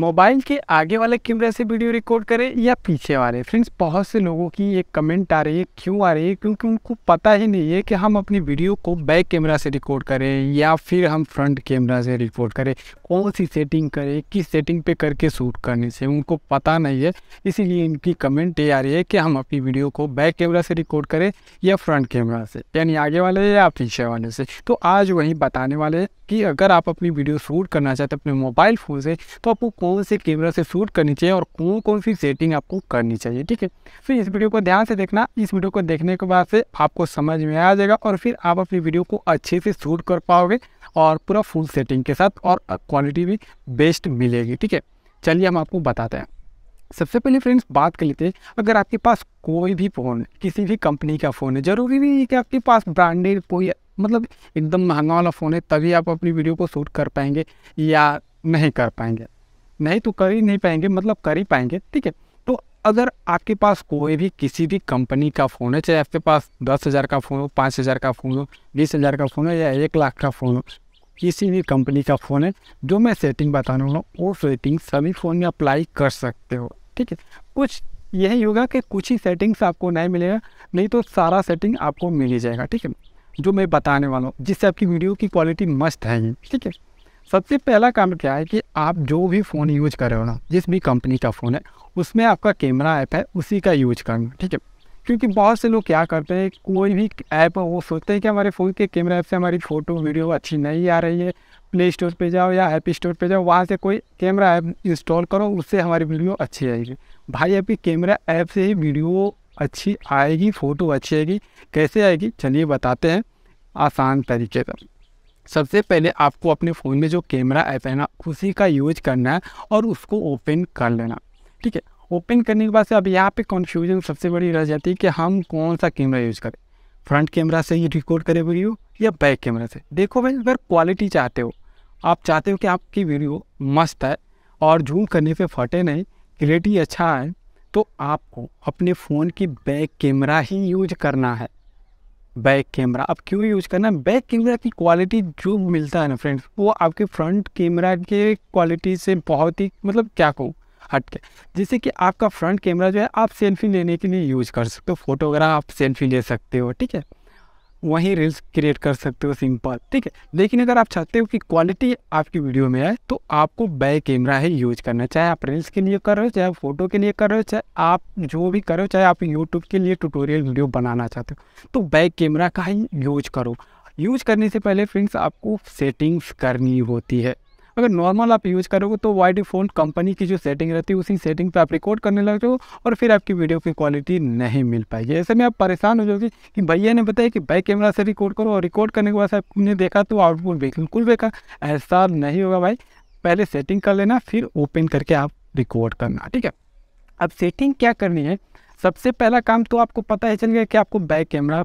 mobile के आगे वाले कैमरे से वीडियो रिकॉर्ड करें या पीछे वाले फ्रेंड्स बहुत से लोगों की ये कमेंट आ रही है क्यों आ रही है क्योंकि उनको पता ही नहीं है कि हम अपनी वीडियो को बैक कैमरा से रिकॉर्ड करें या फिर हम फ्रंट कैमरा से रिकॉर्ड करें कौन सी सेटिंग करें किस सेटिंग पे करके शूट करने से उनको पता नहीं है इसीलिए इनकी कमेंट ये आ रही है कि हम अपनी वीडियो को बैक कैमरा से रिकॉर्ड करें या फ्रंट कैमरा से यानी आगे वाले या पीछे वाले से तो आज वहीं बताने वाले कि अगर आप अपनी वीडियो शूट करना चाहते अपने मोबाइल फ़ोन से तो आपको कौन से कैमरा से शूट करनी चाहिए और कौन कौन सी सेटिंग आपको करनी चाहिए ठीक है फिर इस वीडियो को ध्यान से देखना इस वीडियो को देखने के बाद से आपको समझ में आ जाएगा और फिर आप अपनी वीडियो को अच्छे से शूट कर पाओगे और पूरा फुल सेटिंग के साथ और क्वालिटी भी बेस्ट मिलेगी ठीक है चलिए हम आपको बताते हैं सबसे पहले फ्रेंड्स बात कर लेते हैं अगर आपके पास कोई भी फ़ोन किसी भी कंपनी का फ़ोन है ज़रूरी नहीं है कि आपके पास ब्रांडेड कोई मतलब एकदम महंगा वाला फ़ोन है तभी आप अपनी वीडियो को शूट कर पाएंगे या नहीं कर पाएंगे नहीं तो कर ही नहीं पाएंगे मतलब कर ही पाएंगे ठीक है तो अगर आपके पास कोई भी किसी भी कंपनी का फ़ोन है चाहे आपके पास दस हज़ार का फ़ोन हो पाँच हज़ार का फ़ोन हो बीस हज़ार का फ़ोन हो या एक लाख का फ़ोन हो किसी भी कंपनी का फ़ोन है जो मैं सेटिंग बताने वाला हूँ वो सेटिंग सभी फ़ोन में अप्लाई कर सकते हो ठीक है कुछ यही होगा कि कुछ ही सेटिंग्स आपको नहीं मिलेगा नहीं तो सारा सेटिंग आपको मिल ही जाएगा ठीक है जो मैं बताने वाला हूँ जिससे आपकी वीडियो की क्वालिटी मस्त है ठीक है सबसे पहला काम क्या है कि आप जो भी फ़ोन यूज़ कर रहे हो ना जिस भी कंपनी का फ़ोन है उसमें आपका कैमरा ऐप है उसी का यूज करना ठीक है क्योंकि बहुत से लोग क्या करते हैं कोई भी ऐप वो सोचते हैं कि हमारे फ़ोन के कैमरा ऐप से हमारी फ़ोटो वीडियो अच्छी नहीं आ रही है प्ले स्टोर पर जाओ या ऐप स्टोर पर जाओ वहाँ से कोई कैमरा ऐप इंस्टॉल करो उससे हमारी वीडियो अच्छी आएगी भाई आपकी कैमरा ऐप से ही वीडियो अच्छी आएगी फ़ोटो अच्छी आएगी कैसे आएगी चलिए बताते हैं आसान तरीके से सबसे पहले आपको अपने फ़ोन में जो कैमरा ऐप है ना उसी का यूज करना है और उसको ओपन कर लेना ठीक है ओपन करने के बाद से अब यहाँ पे कन्फ्यूजन सबसे बड़ी रह जाती है कि हम कौन सा कैमरा यूज़ करें फ्रंट कैमरा से ही रिकॉर्ड करें वीडियो या बैक कैमरा से देखो भाई अगर क्वालिटी चाहते हो आप चाहते हो कि आपकी वीडियो मस्त है और जूम करने पर फटे नहीं क्लियरिटी अच्छा है तो आपको अपने फ़ोन की बैक कैमरा ही यूज करना है बैक कैमरा अब क्यों यूज़ करना बैक कैमरा की क्वालिटी जो मिलता है ना फ्रेंड्स वो आपके फ्रंट कैमरा के क्वालिटी से बहुत ही मतलब क्या कहूँ हटके जैसे कि आपका फ्रंट कैमरा जो है आप सेल्फी लेने के लिए यूज़ कर सकते हो फोटोग्राफ आप सेल्फी ले सकते हो ठीक है वहीं रील्स क्रिएट कर सकते हो सिंपल ठीक है लेकिन अगर आप चाहते हो कि क्वालिटी आपकी वीडियो में आए तो आपको बैक कैमरा ही यूज करना चाहे आप रील्स के लिए कर रहे हो चाहे फोटो के लिए कर रहे हो चाहे आप जो भी कर रहे हो चाहे आप यूट्यूब के लिए ट्यूटोरियल वीडियो बनाना चाहते हो तो बैक कैमरा का ही यूज करो यूज करने से पहले फ्रेंड्स आपको सेटिंग्स करनी होती है अगर नॉर्मल आप यूज़ करोगे तो वाई फोन कंपनी की जो सेटिंग रहती है उसी सेटिंग पर आप रिकॉर्ड करने लग जाओ और फिर आपकी वीडियो की क्वालिटी नहीं मिल पाएगी ऐसे में आप परेशान हो जाओगे कि भैया ने बताया कि बैक कैमरा से रिकॉर्ड करो और रिकॉर्ड करने के बाद आपने देखा तो आउटपुट बिल्कुल बेकार ऐसा नहीं होगा भाई पहले सेटिंग कर लेना फिर ओपन करके आप रिकॉर्ड करना ठीक है अब सेटिंग क्या करनी है सबसे पहला काम तो आपको पता ही चल गया कि आपको बैक कैमरा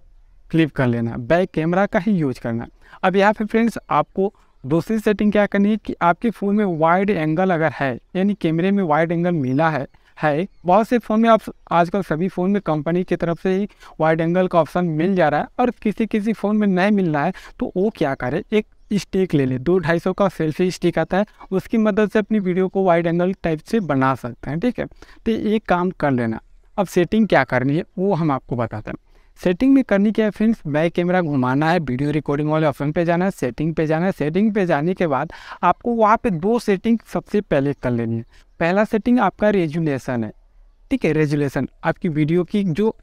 फ्लिप कर लेना बैक कैमरा का ही यूज करना अब यहाँ पे फ्रेंड्स आपको दूसरी सेटिंग क्या करनी है कि आपके फ़ोन में वाइड एंगल अगर है यानी कैमरे में वाइड एंगल मिला है है बहुत से फ़ोन में आप आजकल सभी फ़ोन में कंपनी की तरफ से ही वाइड एंगल का ऑप्शन मिल जा रहा है और किसी किसी फ़ोन में नहीं मिल रहा है तो वो क्या करे एक स्टिक ले ले दो ढाई सौ का सेल्फी स्टिक आता है उसकी मदद से अपनी वीडियो को वाइड एंगल टाइप से बना सकते हैं ठीक है तो ये काम कर लेना अब सेटिंग क्या करनी है वो हम आपको बताते हैं सेटिंग में करनी क्या है फ्रेंड्स बैक कैमरा घुमाना है वीडियो रिकॉर्डिंग वाले ऑप्शन पे जाना है सेटिंग पे जाना है सेटिंग पे जाने के बाद आपको वहाँ पे दो सेटिंग सबसे पहले कर लेनी है पहला सेटिंग आपका रेजुलेशन है ठीक है रेजुलेशन आपकी वीडियो की जो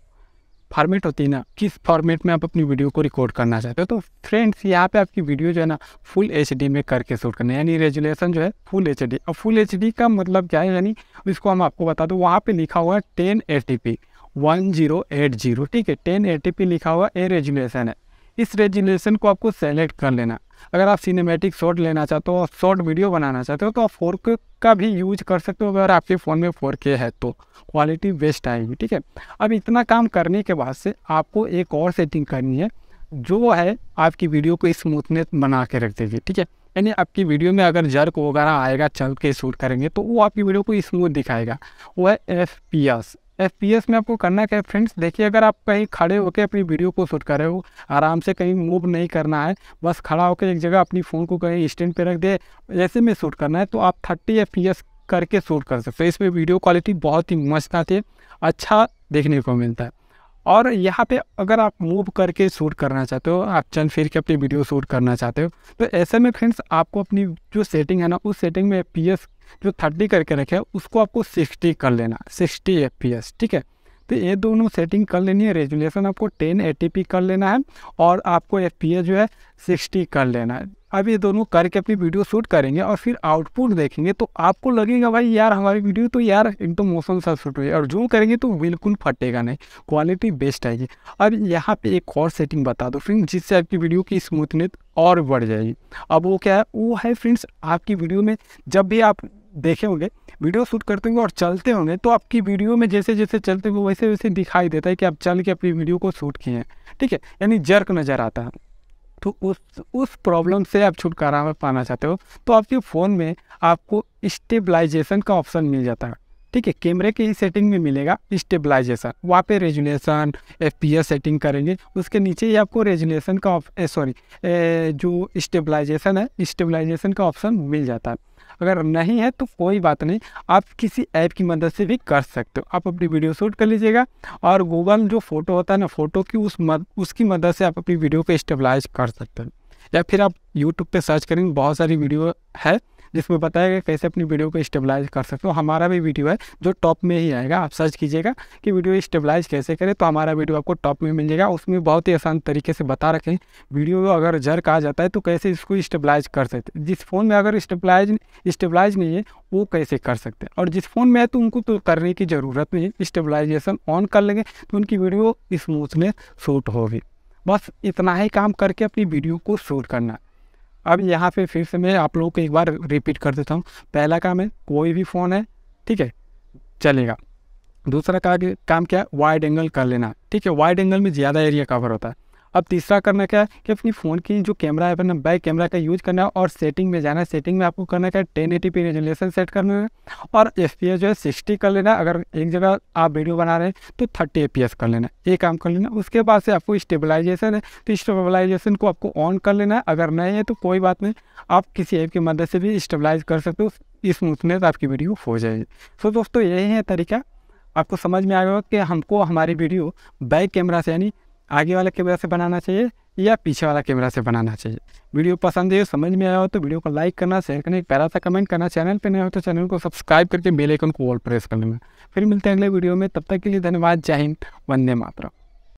फॉर्मेट होती है ना किस फॉर्मेट में आप अपनी वीडियो को रिकॉर्ड करना चाहते हो तो फ्रेंड्स यहाँ पे आपकी वीडियो जो है ना फुल एच में करके शूट करना है यानी रेजुलेशन जो है फुल एच और फुल एच का मतलब क्या है यानी इसको हम आपको बता दो वहाँ पे लिखा हुआ है ten H one zero eight zero ठीक है टेन टी पी लिखा हुआ ए रेजुलेशन है इस रेजुलेशन को आपको सेलेक्ट कर लेना अगर आप सिनेमेटिक शॉट लेना चाहते हो और शॉर्ट वीडियो बनाना चाहते हो तो आप फोर का भी यूज कर सकते हो अगर आपके फ़ोन में फोर के है तो क्वालिटी बेस्ट आएगी ठीक है अब इतना काम करने के बाद से आपको एक और सेटिंग करनी है जो है आपकी वीडियो को स्मूथनेस बना के रख देगी ठीक है यानी आपकी वीडियो में अगर जर्क वगैरह आएगा चल के शूट करेंगे तो वो आपकी वीडियो को स्मूथ दिखाएगा वो है एफ पी एस एफ में आपको करना क्या है फ्रेंड्स देखिए अगर आप कहीं खड़े होकर अपनी वीडियो को शूट कर रहे हो आराम से कहीं मूव नहीं करना है बस खड़ा होकर एक जगह अपनी फ़ोन को कहीं स्टैंड पे रख दे ऐसे में शूट करना है तो आप थर्टी एफ करके शूट कर सकते हो इसमें वीडियो क्वालिटी बहुत ही मस्त आती है अच्छा देखने को मिलता है और यहाँ पे अगर आप मूव करके शूट करना चाहते हो आप चल फिर के अपनी वीडियो शूट करना चाहते हो तो ऐसे में फ्रेंड्स आपको अपनी जो सेटिंग है ना उस सेटिंग में पी जो थर्टी करके रखे है उसको आपको सिक्सटी कर लेना सिक्सटी एफ ठीक है तो ये दोनों सेटिंग कर लेनी है रेजुलेशन आपको टेन ए कर लेना है और आपको एफ जो है सिक्सटी कर लेना है अब ये दोनों करके अपनी वीडियो शूट करेंगे और फिर आउटपुट देखेंगे तो आपको लगेगा भाई यार हमारी वीडियो तो यार एकदम तो मोशन सा शूट हुई और जूम करेंगे तो बिल्कुल फटेगा नहीं क्वालिटी बेस्ट आएगी अब यहाँ पे एक और सेटिंग बता दो फ्रेंड्स जिससे आपकी वीडियो की स्मूथनेस और बढ़ जाएगी अब वो क्या है वो है फ्रेंड्स आपकी वीडियो में जब भी आप देखे होंगे वीडियो शूट करते होंगे और चलते होंगे तो आपकी वीडियो में जैसे जैसे चलते होंगे वैसे वैसे दिखाई देता है कि आप चल के अपनी वीडियो को शूट किए हैं ठीक है यानी जर्क नज़र आता है तो उस उस प्रॉब्लम से आप छुटकारा में पाना चाहते हो तो आपके फ़ोन में आपको स्टेबलाइजेशन का ऑप्शन मिल जाता है ठीक है कैमरे के ही सेटिंग में मिलेगा स्टेबलाइजेशन वहाँ पे रेजुलेशन एफ सेटिंग करेंगे उसके नीचे ही आपको रेजुलेशन का सॉरी जो स्टेबलाइजेशन है स्टेबलाइजेशन का ऑप्शन मिल जाता है अगर नहीं है तो कोई बात नहीं आप किसी ऐप की मदद से भी कर सकते हो आप अपनी वीडियो शूट कर लीजिएगा और गूगल जो फ़ोटो होता है ना फ़ोटो की उस मद, उसकी मदद से आप अपनी वीडियो को स्टेबलाइज कर सकते हो या फिर आप यूट्यूब पर सर्च करेंगे बहुत सारी वीडियो है जिसमें बताया गया कैसे अपनी वीडियो को स्टेबलाइज कर सकते हो हमारा भी वीडियो है जो टॉप में ही आएगा आप सर्च कीजिएगा कि वीडियो स्टेबलाइज कैसे करें तो हमारा वीडियो आपको टॉप में मिल जाएगा उसमें बहुत ही आसान तरीके से बता रखें वीडियो अगर जर कहा जाता है तो कैसे इसको स्टेबलाइज कर सकते जिस फ़ोन में अगर स्टेबलाइज स्टेबलाइज नहीं है वो कैसे कर सकते हैं और जिस फ़ोन में है तो उनको तो करने की ज़रूरत नहीं है स्टेबलाइजेशन ऑन कर लेंगे तो उनकी वीडियो स्मूथनेस शूट होगी बस इतना ही काम करके अपनी वीडियो को शूट करना अब यहाँ पे फिर से मैं आप लोगों को एक बार रिपीट कर देता हूँ पहला काम है कोई भी फ़ोन है ठीक है चलेगा दूसरा काम क्या है वाइड एंगल कर लेना ठीक है वाइड एंगल में ज़्यादा एरिया कवर होता है अब तीसरा करना क्या है कि अपनी फ़ोन की जो कैमरा है अपना बैक कैमरा का यूज़ करना है और सेटिंग में जाना है सेटिंग में आपको करना क्या है ten eighty P resolution set करना है और एफ पी एस जो है सिक्सटी कर लेना अगर एक जगह आप वीडियो बना रहे हैं तो थर्टी ए पी एस कर लेना ये काम कर लेना उसके बाद से आपको स्टेबलाइजेशन है तो स्टेबलाइजेशन को आपको ऑन कर लेना है अगर नहीं है तो कोई बात नहीं आप किसी ऐप की मदद से भी स्टेबलाइज कर सकते हो स्मूथनेस आपकी वीडियो हो जाएगी सो दोस्तों यही है तरीका आपको समझ में आएगा कि हमको हमारी वीडियो बैक कैमरा से यानी आगे वाला कैमरा से बनाना चाहिए या पीछे वाला कैमरा से बनाना चाहिए वीडियो पसंद है समझ में आया हो तो वीडियो को लाइक करना शेयर करना एक प्यारा सा कमेंट करना चैनल पर नया हो तो चैनल को सब्सक्राइब करके बेल आइकन को ऑल प्रेस कर लेना फिर मिलते हैं अगले वीडियो में तब तक के लिए धन्यवाद जय हिंद वंदे मातरम